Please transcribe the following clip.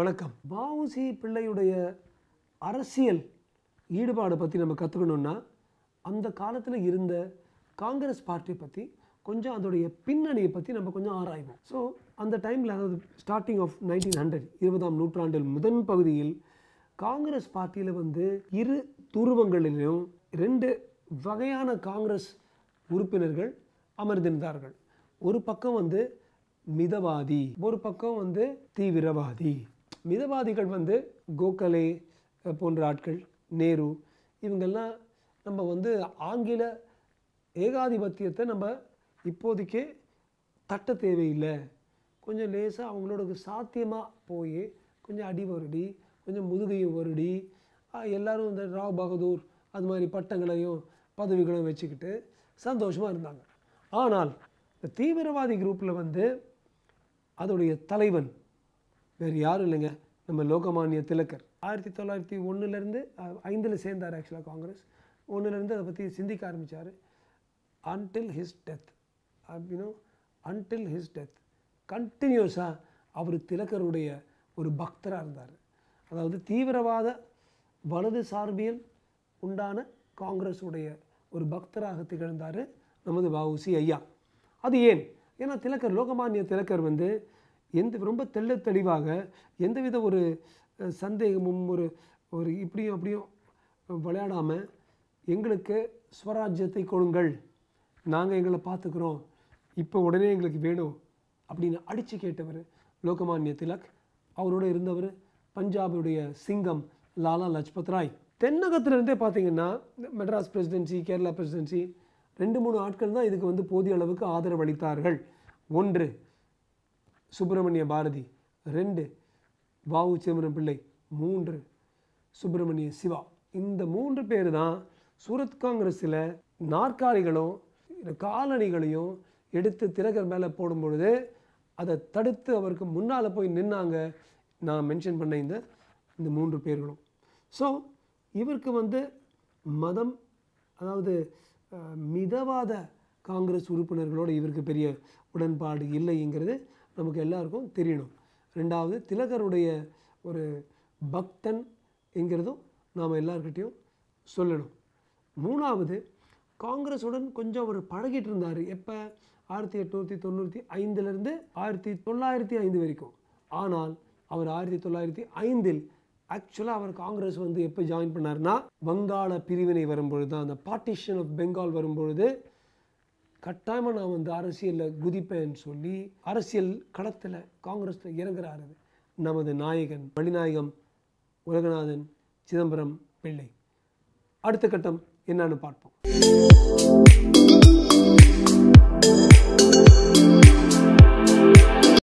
வணக்கம் பாவுசி பிள்ளையுடைய அரசியல் ஈடுபாடு பற்றி நம்ம கற்றுக்கணுன்னா அந்த காலத்தில் இருந்த காங்கிரஸ் பார்ட்டி பற்றி கொஞ்சம் அதோடைய பின்னணியை பற்றி நம்ம கொஞ்சம் ஆராய்வோம் ஸோ அந்த டைமில் அதாவது ஸ்டார்டிங் ஆஃப் நைன்டீன் ஹண்ட்ரட் இருபதாம் நூற்றாண்டில் முதன் பகுதியில் காங்கிரஸ் பார்ட்டியில் வந்து இரு துருவங்களிலும் ரெண்டு வகையான காங்கிரஸ் உறுப்பினர்கள் அமர்ந்திருந்தார்கள் ஒரு பக்கம் வந்து மிதவாதி ஒரு பக்கம் வந்து தீவிரவாதி மிதவாதிகள் வந்து கோகலே போன்ற ஆட்கள் நேரு இவங்கெல்லாம் நம்ம வந்து ஆங்கில ஏகாதிபத்தியத்தை நம்ம இப்போதைக்கே தட்ட தேவையில்லை கொஞ்சம் லேசாக அவங்களோட சாத்தியமாக போய் கொஞ்சம் அடி வருடி கொஞ்சம் முதுகையை வருடி எல்லோரும் இந்த ராவ் பகதூர் அது மாதிரி பட்டங்களையும் பதவிகளையும் வச்சுக்கிட்டு சந்தோஷமாக இருந்தாங்க ஆனால் இந்த தீவிரவாதி குரூப்பில் வந்து அதோடைய தலைவன் வேறு யாரும் இல்லைங்க நம்ம லோகமானிய திலக்கர் ஆயிரத்தி தொள்ளாயிரத்தி ஒன்றுலேருந்து ஐந்தில் சேர்ந்தார் ஆக்சுவலாக காங்கிரஸ் ஒன்றுலேருந்து அதை பற்றி சிந்திக்க ஆரம்பித்தார் அன்டில் ஹிஸ் டெத் அப்படின்னா அன்டில் ஹிஸ் டெத் கண்டினியூஸாக அவர் திலக்கருடைய ஒரு பக்தராக இருந்தார் அதாவது தீவிரவாத வலது சார்பியல் உண்டான காங்கிரஸுடைய ஒரு பக்தராக திகழ்ந்தார் நமது வஉசி ஐயா அது ஏன் ஏன்னா திலக்கர் லோகமானிய திலக்கர் வந்து எந்த ரொம்ப தெள்ள தெளிவாக எந்தவித ஒரு சந்தேகமும் ஒரு ஒரு இப்படியும் அப்படியும் விளையாடாமல் எங்களுக்கு ஸ்வராஜ்யத்தை கொடுங்கள் நாங்கள் எங்களை பார்த்துக்குறோம் இப்போ உடனே எங்களுக்கு வேணும் அப்படின்னு அடித்து கேட்டவர் லோகமானிய திலக் அவரோட இருந்தவர் பஞ்சாபுடைய சிங்கம் லாலா லஜ்பத் ராய் தென்னகத்திலிருந்தே பார்த்தீங்கன்னா மெட்ராஸ் பிரசிடென்சி கேரளா பிரசிடென்சி ரெண்டு மூணு ஆட்கள் தான் இதுக்கு வந்து போதிய அளவுக்கு ஆதரவளித்தார்கள் ஒன்று சுப்பிரமணிய பாரதி ரெண்டு வாவு சிதம்பரம் பிள்ளை மூன்று சுப்பிரமணிய சிவா இந்த மூன்று பேர் தான் சூரத் காங்கிரஸில் நாற்காலிகளும் காலணிகளையும் எடுத்து திலகர் மேலே போடும் பொழுது அதை தடுத்து அவருக்கு முன்னால் போய் நின்னாங்க நான் மென்ஷன் பண்ண இந்த இந்த மூன்று பேர்களும் ஸோ இவருக்கு வந்து மதம் அதாவது மிதவாத காங்கிரஸ் உறுப்பினர்களோடு இவருக்கு பெரிய உடன்பாடு இல்லைங்கிறது நமக்கு எல்லாருக்கும் தெரியணும் ரெண்டாவது திலகருடைய ஒரு பக்தன் என்கிறதும் நாம் எல்லார்கிட்டேயும் சொல்லணும் மூணாவது காங்கிரஸுடன் கொஞ்சம் அவர் பழகிட்டு இருந்தார் எப்போ ஆயிரத்தி எட்நூற்றி தொண்ணூற்றி ஐந்துலேருந்து ஆயிரத்தி தொள்ளாயிரத்தி ஐந்து வரைக்கும் ஆனால் அவர் ஆயிரத்தி தொள்ளாயிரத்தி ஐந்தில் ஆக்சுவலாக அவர் காங்கிரஸ் வந்து எப்போ ஜாயின் பண்ணார்னா வங்காள பிரிவினை வரும்பொழுது தான் அந்த பார்ட்டிஷன் ஆஃப் பெங்கால் வரும்பொழுது கட்டாயமாக நான் வந்து அரசியலில் குதிப்பேன்னு சொல்லி அரசியல் களத்தில் காங்கிரஸில் இறங்குறாரு நமது நாயகன் மணிநாயகம் உலகநாதன் சிதம்பரம் பிள்ளை அடுத்த கட்டம் என்னன்னு பார்ப்போம்